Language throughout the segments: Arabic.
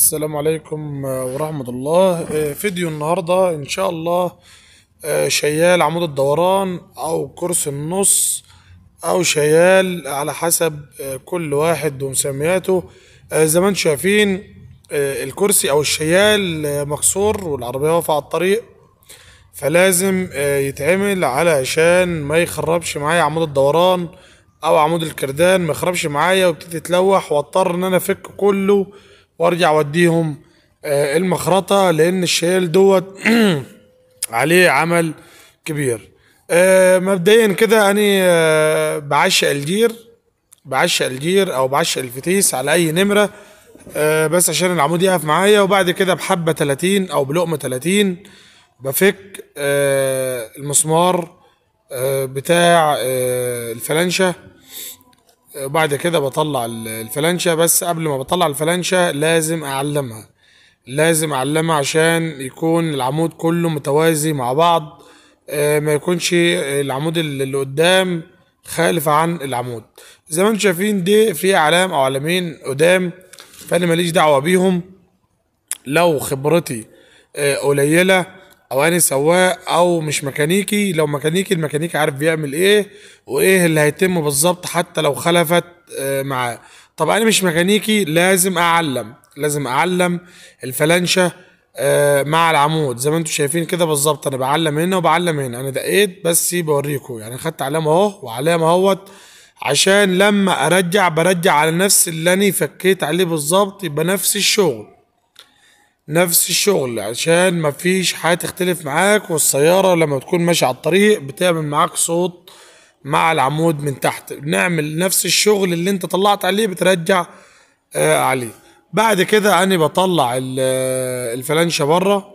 السلام عليكم آه، ورحمة الله آه، فيديو النهاردة إن شاء الله آه، شيال عمود الدوران أو كرسي النص أو شيال على حسب كل واحد ومسمياته زي ما انتم شايفين الكرسي أو الشيال مكسور والعربية واقفة على الطريق فلازم يتعمل علشان ما يخربش معايا عمود الدوران أو عمود الكردان ما يخربش معايا ويبتدي يتلوح واضطر إن أنا أفك كله وارجع اوديهم آه، المخرطه لان الشيل دوت عليه عمل كبير آه، مبدئيا كده انا آه، بعشق الجير بعشق الجير او بعشق الفتيس على اي نمره بس عشان العمود يقف معايا وبعد كده بحبه 30 او بلقمه 30 بفك المسمار بتاع الفلانشه وبعد كده بطلع الفلانشة بس قبل ما بطلع الفلانشة لازم أعلمها لازم أعلمها عشان يكون العمود كله متوازي مع بعض آه، ما يكونش العمود اللي قدام خالف عن العمود زي ما انتم شايفين دي في علام او علامين قدام فانا ماليش دعوه بيهم لو خبرتي آه، قليله او انا سواق او مش ميكانيكي لو ميكانيكي الميكانيكي عارف بيعمل ايه وايه اللي هيتم بالظبط حتى لو خلفت معاه طب انا مش ميكانيكي لازم اعلم لازم اعلم الفلانشه آه، مع العمود زي ما انتم شايفين كده بالظبط انا بعلم هنا وبعلم هنا انا دقيت بس بوريكم يعني خدت علامه اهو وعلامه اهوت عشان لما ارجع برجع على نفس اللي انا فكيت عليه بالظبط يبقى نفس الشغل نفس الشغل عشان مفيش حاجة تختلف معاك والسيارة لما بتكون ماشية على الطريق بتعمل معاك صوت مع العمود من تحت بنعمل نفس الشغل اللي انت طلعت عليه بترجع آه عليه بعد كده انا بطلع آه، الفلانشة بره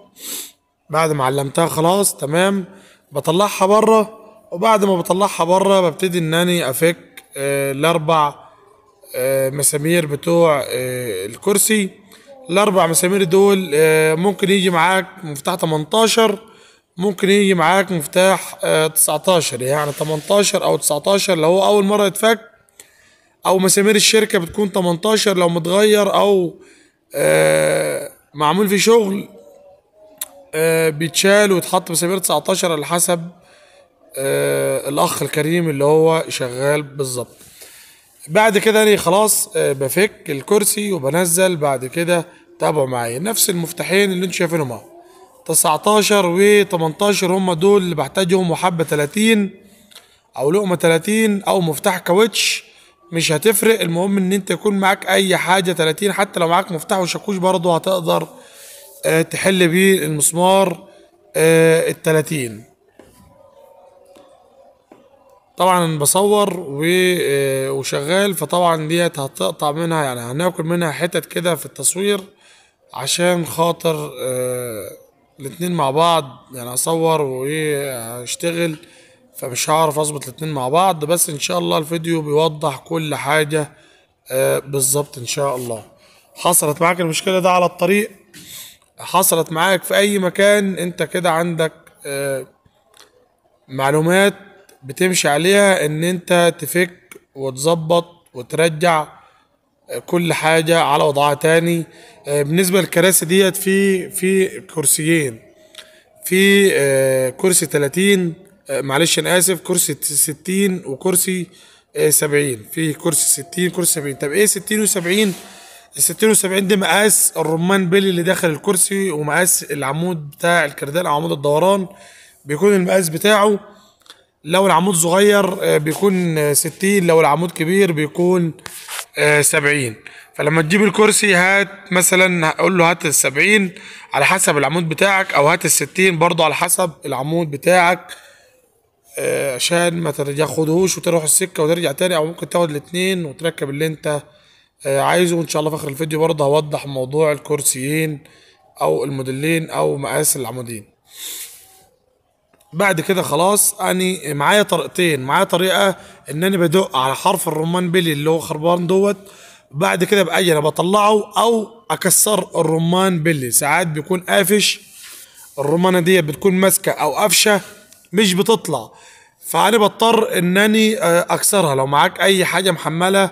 بعد ما علمتها خلاص تمام بطلعها بره وبعد ما بطلعها بره ببتدي ان انا افك آه الاربع آه مسامير بتوع آه الكرسي الاربع مسامير دول آه، ممكن يجي معاك مفتاح 18 ممكن يجي معاك مفتاح 19 آه، يعني 18 او 19 لو هو اول مره يتفك او مسامير الشركه بتكون 18 لو متغير او آه، معمول في شغل بيتشال ويتحط مسامير 19 على حسب الاخ الكريم اللي هو شغال بالظبط بعد كده انا خلاص آه، بفك الكرسي وبنزل بعد كده تابعوا معايا نفس المفتاحين اللي انتوا شايفينهم اهو 19 و 18 هم دول اللي بحتاجهم وحبه 30 او لقمه 30 او مفتاح كاوتش مش هتفرق المهم ان انت يكون معاك اي حاجه 30 حتى لو معاك مفتاح وشاكوش برضه هتقدر آه، تحل بيه المسمار آه، ال 30 طبعا بصور آه، وشغال فطبعا ديت هتقطع منها يعني هناكل منها حتت كده في التصوير عشان خاطر آه، الاتنين مع بعض يعني اصور وايه هشتغل فمش هعرف اظبط الاتنين مع بعض بس ان شاء الله الفيديو بيوضح كل حاجة آه، بالظبط ان شاء الله حصلت معاك المشكلة ده على الطريق حصلت معاك في اي مكان انت كده عندك معلومات بتمشي عليها ان انت تفك وتظبط وترجع آه، كل حاجة على وضعها تاني آه، بالنسبة للكراسي ديت في في كرسيين في آه، كرسي 30 معلش انا اسف كرسي 60 وكرسي 70 في كرسي 60 كرسي 70 طب ايه 60 و70 ال 60 و70 دي مقاس الرمان بيلي اللي داخل الكرسي ومقاس العمود بتاع الكردان او عمود الدوران بيكون المقاس بتاعه لو العمود صغير آه، بيكون آه، ستين لو العمود كبير بيكون آه، سبعين فلما تجيب الكرسي هات مثلا هقول له هات السبعين على حسب العمود بتاعك او هات الستين برضو برضه على حسب العمود بتاعك عشان ما تاخدهوش وتروح السكه وترجع تاني او ممكن تاخد الاتنين وتركب اللي انت عايزه وان شاء الله في اخر الفيديو برضه هوضح موضوع الكرسيين او الموديلين او مقاس العمودين بعد كده خلاص اني معايا طريقتين معايا طريقه ان انا بدق على حرف الرمان بلي اللي هو خربان دوت بعد كده باجي انا بطلعه او اكسر الرمان بلي ساعات بيكون قافش الرمانه ديت بتكون ماسكه او قافشه مش بتطلع فانا بضطر انني آه، اكسرها لو معاك اي حاجه محمله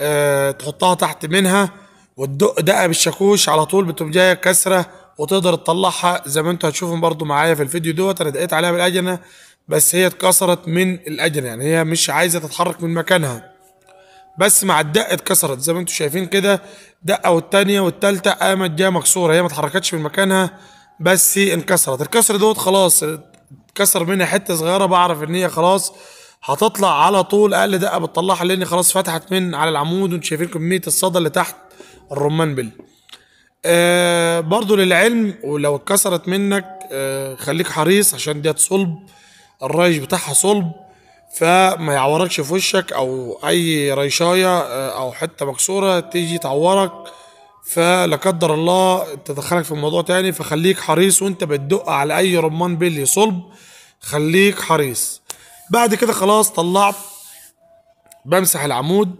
آه، تحطها تحت منها وتدق دقه بالشاكوش على طول بتبقى جايه كسره وتقدر تطلعها زي ما انتوا هتشوفوا برضو معايا في الفيديو دوت انا دقيت عليها بالاجنه بس هي اتكسرت من الاجنه يعني هي مش عايزه تتحرك من مكانها بس مع الدقه اتكسرت زي ما انتوا شايفين كده دقه والتانيه والتالته قامت جايه مكسوره هي ما اتحركتش من مكانها بس انكسرت الكسر دوت خلاص اتكسر منها حته صغيره بعرف ان هي خلاص هتطلع على طول اقل دقه بتطلعها لان خلاص فتحت من على العمود وانتوا شايفين كميه الصدى اللي تحت الرمان بل آه، برضو للعلم ولو اتكسرت منك آه، خليك حريص عشان ديت صلب الريش بتاعها صلب فما يعوركش في وشك او اي ريشايه آه، او حته مكسوره تيجي تعورك فلا قدر الله تدخلك في الموضوع تاني فخليك حريص وانت بتدق على اي رمان بلي صلب خليك حريص بعد كده خلاص طلعت بمسح العمود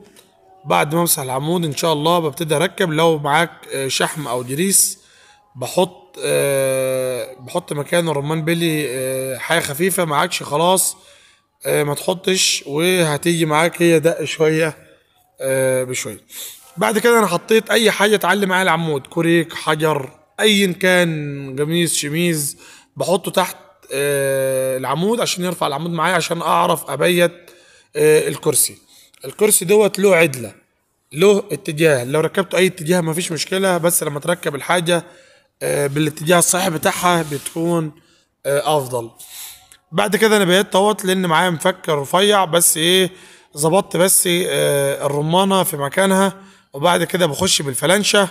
بعد ما امسح العمود ان شاء الله ببتدي اركب لو معاك آه، شحم او دريس بحط آه، بحط مكانه رمان بلي آه، حاجه خفيفه معاكش خلاص ما تحطش وهتيجي معاك هي دق شويه بشويه بعد كده انا حطيت اي حاجه تعلي معايا العمود كوريك حجر ايا كان قميص شميز بحطه تحت العمود عشان يرفع العمود معايا عشان اعرف ابيت الكرسي الكرسي دوت له عدله له اتجاه لو ركبته اي اتجاه مفيش مشكله بس لما تركب الحاجه آه، بالاتجاه الصحيح بتاعها بتكون آه، افضل بعد كده انا بقيت طوت لان معايا مفك رفيع بس ايه ظبطت بس آه، الرمانه في مكانها وبعد كده بخش بالفلانشة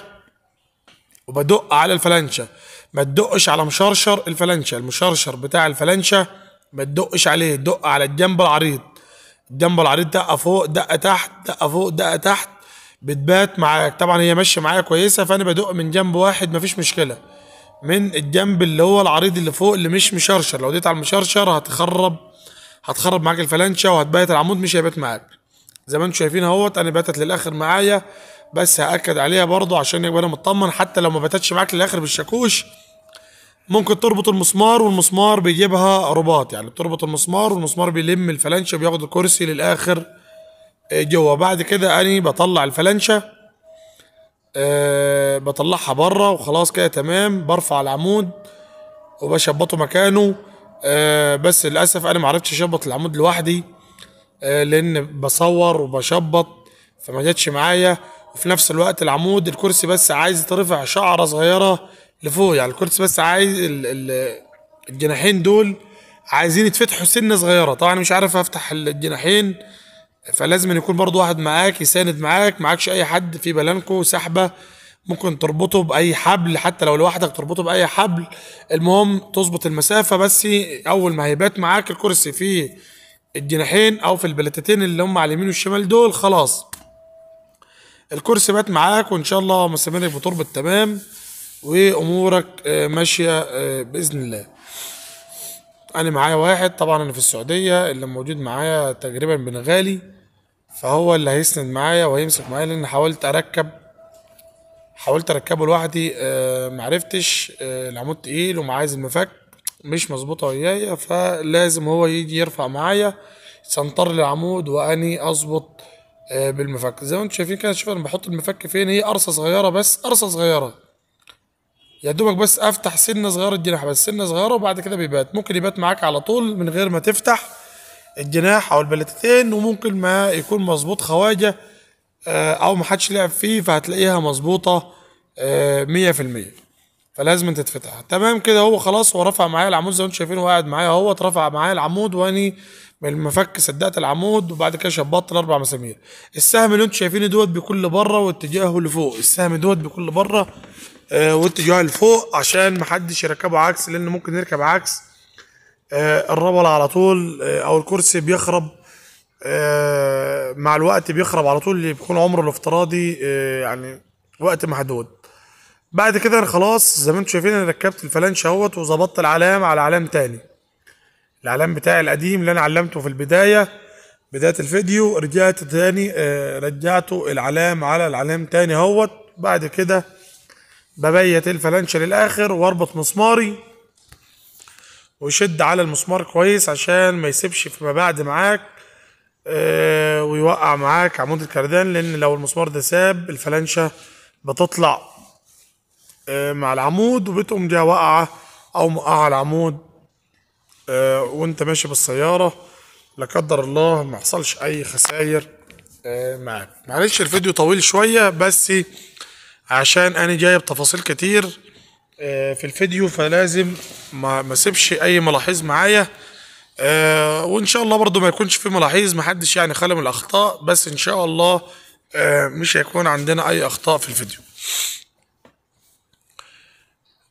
وبدق على الفلانشة ما تدقش على مشرشر الفلانشة المشرشر بتاع الفلانشة ما تدقش عليه دق على الجنب العريض الجنب العريض دقه فوق دقه تحت دقه فوق دقه تحت بتبات معاك طبعا هي ماشيه معايا كويسه فانا بدق من جنب واحد مفيش مشكله من الجنب اللي هو العريض اللي فوق اللي مش مشرشر لو ديت على المشرشر هتخرب هتخرب معاك الفلانشه وهتبات العمود مش هيبات معاك زي ما انتم شايفين اهوت انا باتت للاخر معايا بس هاكد عليها برضو عشان يبقى انا مطمن حتى لو ما باتتش معاك للاخر بالشاكوش ممكن تربط المسمار والمسمار بيجيبها رباط يعني بتربط المسمار والمسمار بيلم الفلانشة بياخد الكرسي للآخر آه، جوه بعد كده أني بطلع الفلانشة آه، بطلعها بره وخلاص كده تمام برفع العمود وبشبطه مكانه آه، بس للأسف أنا معرفتش أشبط العمود لوحدي لأن بصور وبشبط فما جاتش معايا وفي نفس الوقت العمود الكرسي بس عايز ترفع شعرة صغيرة لفوق يعني الكورتس بس عايز ال ال الجناحين دول عايزين يتفتحوا سنه صغيره طبعا مش عارف افتح الجناحين فلازم يكون برضو واحد معاك يساند معاك معاكش اي حد في بلانكو سحبه ممكن تربطه باي حبل حتى لو لوحدك تربطه باي حبل المهم تظبط المسافه بس اول ما هيبات معاك الكرسي في الجناحين او في البلاتتين اللي هم على اليمين والشمال دول خلاص الكرسي بات معاك وان شاء الله مساميرك بتربط تمام وامورك آه، ماشيه آه، باذن الله انا معايا واحد طبعا انا في السعوديه اللي موجود معايا تقريبا بنغالي فهو اللي هيسند معايا وهيمسك معايا لان حاولت اركب حاولت اركبه لوحدي آه، معرفتش العمود تقيل ومعايز المفك مش مظبوطه ويايا فلازم هو يجي يرفع معايا سنطر العمود واني اظبط بالمفك زي ما انتم شايفين كده شوف انا بحط المفك فين هي قرصه صغيره بس قرصه صغيره يا دوبك بس افتح سنه صغيره الجناح بس سنه صغيره وبعد كده بيبات ممكن يبات معاك على طول من غير ما تفتح الجناح او البلتتين وممكن ما يكون مظبوط خواجه آه، او ما حدش لعب فيه فهتلاقيها مظبوطه 100% آه، فلازم تتفتح تمام كده هو خلاص هو رفع معايا العمود زي ما انتم شايفين هو قاعد معايا اهوت رفع معايا العمود واني من المفك سدات العمود وبعد كده شبطت الاربع مسامير السهم اللي انتوا شايفينه دوت بكل بره واتجاهه لفوق السهم دوت بكل بره آه واتجاهه لفوق عشان محدش يركبه عكس لان ممكن يركب عكس آه الربله على طول آه او الكرسي بيخرب آه مع الوقت بيخرب على طول اللي بيكون عمره الافتراضي آه يعني وقت محدود بعد كده خلاص زي ما انتم شايفين انا ركبت الفلانش اهوت وظبطت العلام على علام تاني الاعلام بتاعي القديم اللي انا علمته في البدايه بدايه الفيديو رجعت تاني آه، رجعته العلام على العلام تاني اهوت بعد كده ببيت الفلانشه للاخر واربط مسماري وشد على المسمار كويس عشان ما يسيبش فيما بعد معاك آه، ويوقع معاك عمود الكردان لان لو المسمار ده ساب الفلانشه بتطلع آه، مع العمود وبتقوم جايه واقعه او مقعه العمود آه، وانت ماشي بالسياره لا قدر الله ما حصلش اي خساير آه، معاك معلش الفيديو طويل شويه بس عشان انا جايب تفاصيل كتير آه، في الفيديو فلازم ما مسيبش اي ملاحظ معايا وان شاء الله برضو ما يكونش في ملاحظ محدش يعني خالي من الاخطاء بس ان شاء الله مش هيكون عندنا اي اخطاء في الفيديو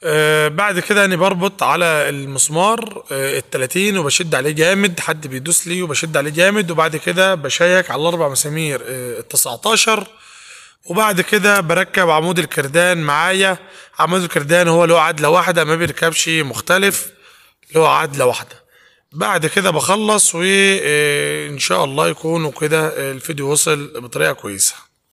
آه، بعد كده انا يعني بربط على المسمار آه، ال 30 وبشد عليه جامد حد بيدوس لي وبشد عليه جامد وبعد كده بشيك على الاربع مسامير آه، ال 19 وبعد كده بركب عمود الكردان معايا عمود الكردان هو له عدله واحده ما بيركبش مختلف له عدله واحده بعد كده بخلص وان شاء الله يكونوا كده الفيديو وصل بطريقه كويسه